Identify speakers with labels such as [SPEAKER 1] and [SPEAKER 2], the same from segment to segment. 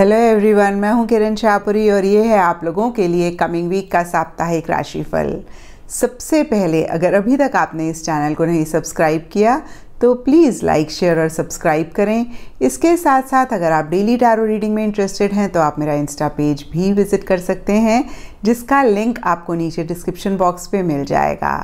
[SPEAKER 1] hello everyone मैं हूं किरण शाहपुरी और ये है आप लोगों के लिए कमिंग वीक का साप्ताहिक राशिफल सबसे पहले अगर अभी तक आपने इस चैनल को नहीं सब्सक्राइब किया तो प्लीज़ लाइक शेयर और सब्सक्राइब करें इसके साथ साथ अगर आप डेली टैरो रीडिंग में इंटरेस्टेड हैं तो आप मेरा इंस्टा पेज भी विज़िट कर सकते हैं जिसका लिंक आपको नीचे डिस्क्रिप्शन बॉक्स पे मिल जाएगा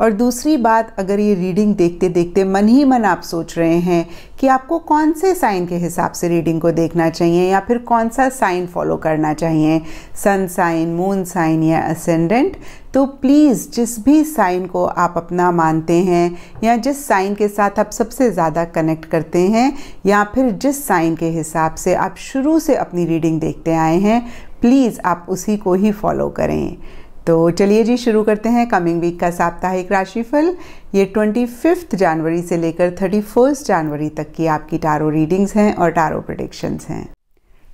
[SPEAKER 1] और दूसरी बात अगर ये रीडिंग देखते देखते मन ही मन आप सोच रहे हैं कि आपको कौन से साइन के हिसाब से रीडिंग को देखना चाहिए या फिर कौन सा साइन फॉलो करना चाहिए सन साइन मून साइन या असेंडेंट तो प्लीज़ जिस भी साइन को आप अपना मानते हैं या जिस साइन के साथ आप सबसे ज़्यादा कनेक्ट करते हैं या फिर जिस साइन के हिसाब से आप शुरू से अपनी रीडिंग देखते आए हैं प्लीज़ आप उसी को ही फॉलो करें तो चलिए जी शुरू करते हैं कमिंग वीक का साप्ताहिक राशिफल ये ट्वेंटी फिफ्थ जनवरी से लेकर थर्टी फर्स्ट जनवरी तक की आपकी टारो रीडिंग्स हैं और टारो प्रडिक्शंस हैं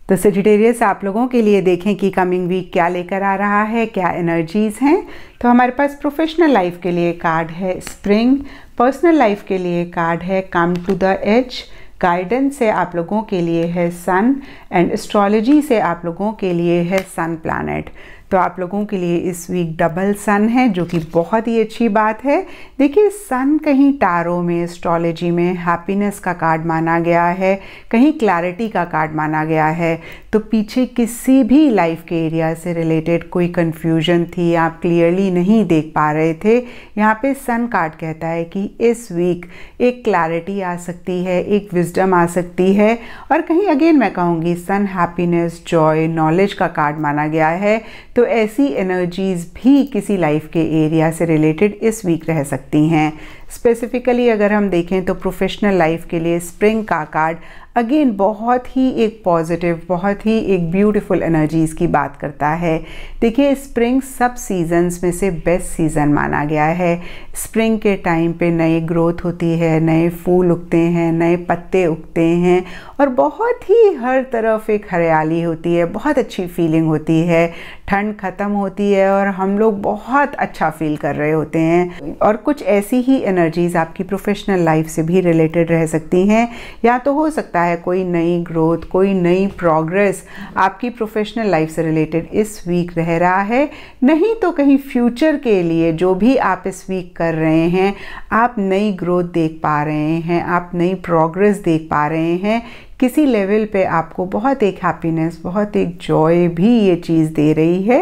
[SPEAKER 1] तो सजिटेरियस आप लोगों के लिए देखें कि कमिंग वीक क्या लेकर आ रहा है क्या एनर्जीज़ हैं तो हमारे पास प्रोफेशनल लाइफ के लिए कार्ड है स्प्रिंग पर्सनल लाइफ के लिए कार्ड है come to the edge guidance से आप लोगों के लिए है सन एंड एस्ट्रोलॉजी से आप लोगों के लिए है सन प्लानट तो आप लोगों के लिए इस वीक डबल सन है जो कि बहुत ही अच्छी बात है देखिए सन कहीं टारो में एस्ट्रोलॉजी में हैप्पीनेस का कार्ड माना गया है कहीं क्लैरिटी का कार्ड माना गया है तो पीछे किसी भी लाइफ के एरिया से रिलेटेड कोई कन्फ्यूजन थी आप क्लियरली नहीं देख पा रहे थे यहाँ पे सन कार्ड कहता है कि इस वीक एक क्लैरिटी आ सकती है एक विजडम आ सकती है और कहीं अगेन मैं कहूँगी सन हैप्पीनेस जॉय नॉलेज का कार्ड माना गया है तो तो ऐसी एनर्जीज़ भी किसी लाइफ के एरिया से रिलेटेड इस वीक रह सकती हैं स्पेसिफ़िकली अगर हम देखें तो प्रोफेशनल लाइफ के लिए स्प्रिंग का कार्ड अगेन बहुत ही एक पॉजिटिव बहुत ही एक ब्यूटीफुल एनर्जीज़ की बात करता है देखिए स्प्रिंग सब सीजन्स में से बेस्ट सीज़न माना गया है स्प्रिंग के टाइम पे नए ग्रोथ होती है नए फूल उगते हैं नए पत्ते उगते हैं और बहुत ही हर तरफ एक हरियाली होती है बहुत अच्छी फीलिंग होती है ठंड ख़त्म होती है और हम लोग बहुत अच्छा फील कर रहे होते हैं और कुछ ऐसी ही एनर्जीज़ आपकी प्रोफेशनल लाइफ से भी रिलेटेड रह सकती हैं या तो हो सकता सकता है कोई नई ग्रोथ कोई नई प्रोग्रेस आपकी प्रोफेशनल लाइफ से रिलेटेड इस वीक रह रहा है नहीं तो कहीं फ्यूचर के लिए जो भी आप इस वीक कर रहे हैं आप नई ग्रोथ देख पा रहे हैं आप नई प्रोग्रेस देख पा रहे हैं किसी लेवल पे आपको बहुत एक हैप्पीनेस बहुत एक जॉय भी ये चीज़ दे रही है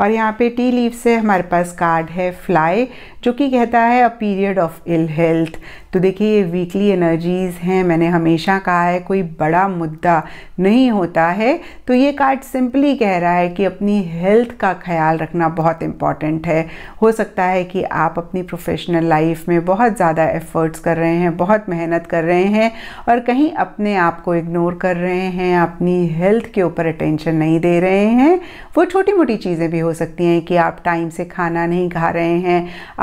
[SPEAKER 1] और यहाँ पे टी लीव से हमारे पास कार्ड है फ्लाई जो कि कहता है a period of ill health तो देखिए ये वीकली एनर्जीज़ हैं मैंने हमेशा कहा है कोई बड़ा मुद्दा नहीं होता है तो ये कार्ड सिंपली कह रहा है कि अपनी हेल्थ का ख्याल रखना बहुत इम्पॉर्टेंट है हो सकता है कि आप अपनी प्रोफेशनल लाइफ में बहुत ज़्यादा एफ़र्ट्स कर रहे हैं बहुत मेहनत कर रहे हैं और कहीं अपने आप को इग्नोर कर रहे हैं अपनी हेल्थ के ऊपर अटेंशन नहीं दे रहे हैं वो छोटी मोटी चीज़ें भी हो सकती हैं कि आप टाइम से खाना नहीं खा रहे हैं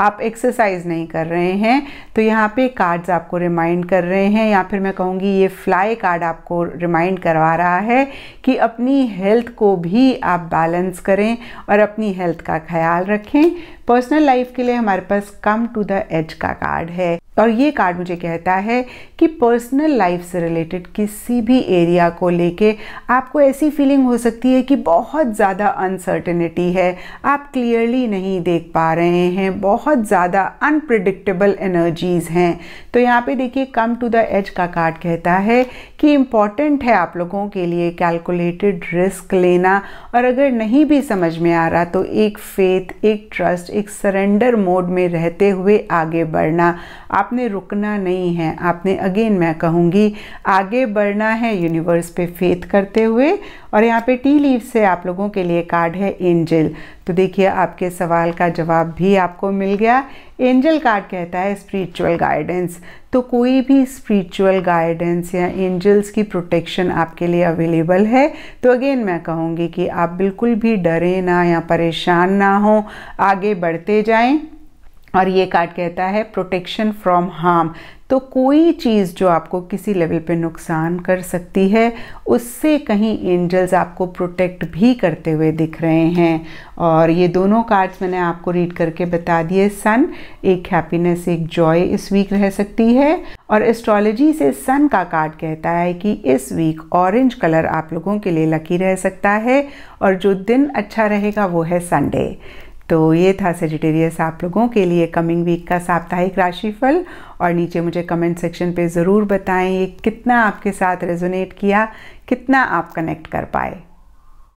[SPEAKER 1] आप एक्सरसाइज नहीं कर रहे हैं तो यहाँ पे कार्ड्स आपको रिमाइंड कर रहे हैं या फिर मैं कहूँगी ये फ्लाई कार्ड आपको रिमाइंड करवा रहा है कि अपनी हेल्थ को भी आप बैलेंस करें और अपनी हेल्थ का ख्याल रखें पर्सनल लाइफ के लिए हमारे पास कम टू द एज का कार्ड है और ये कार्ड मुझे कहता है कि पर्सनल लाइफ से रिलेटेड किसी भी एरिया को लेके आपको ऐसी फीलिंग हो सकती है कि बहुत ज़्यादा अनसर्टेनिटी है आप क्लियरली नहीं देख पा रहे हैं बहुत ज़्यादा अनप्रडिक्टेबल एनर्जीज़ हैं तो यहाँ पे देखिए कम टू द एज का कार्ड कहता है कि इम्पॉर्टेंट है आप लोगों के लिए कैलकुलेटेड रिस्क लेना और अगर नहीं भी समझ में आ रहा तो एक फेथ एक ट्रस्ट एक सरेंडर मोड में रहते हुए आगे बढ़ना आप आपने रुकना नहीं है आपने अगेन मैं कहूँगी आगे बढ़ना है यूनिवर्स पे फेथ करते हुए और यहाँ पे टी लीव से आप लोगों के लिए कार्ड है एंजल तो देखिए आपके सवाल का जवाब भी आपको मिल गया एंजल कार्ड कहता है स्पिरिचुअल गाइडेंस तो कोई भी स्पिरिचुअल गाइडेंस या एंजल्स की प्रोटेक्शन आपके लिए अवेलेबल है तो अगेन मैं कहूँगी कि आप बिल्कुल भी डरें ना या परेशान ना हो आगे बढ़ते जाएं और ये कार्ड कहता है प्रोटेक्शन फ्रॉम हार्म तो कोई चीज़ जो आपको किसी लेवल पे नुकसान कर सकती है उससे कहीं एंजल्स आपको प्रोटेक्ट भी करते हुए दिख रहे हैं और ये दोनों कार्ड्स मैंने आपको रीड करके बता दिए सन एक हैप्पीनेस एक जॉय इस वीक रह सकती है और एस्ट्रोलॉजी से सन का कार्ड कहता है कि इस वीक ऑरेंज कलर आप लोगों के लिए लकी रह सकता है और जो दिन अच्छा रहेगा वो है संडे तो ये था सेजिटेरियस आप लोगों के लिए कमिंग वीक का साप्ताहिक राशिफल और नीचे मुझे कमेंट सेक्शन पे ज़रूर बताएं ये कितना आपके साथ रेजोनेट किया कितना आप कनेक्ट कर पाए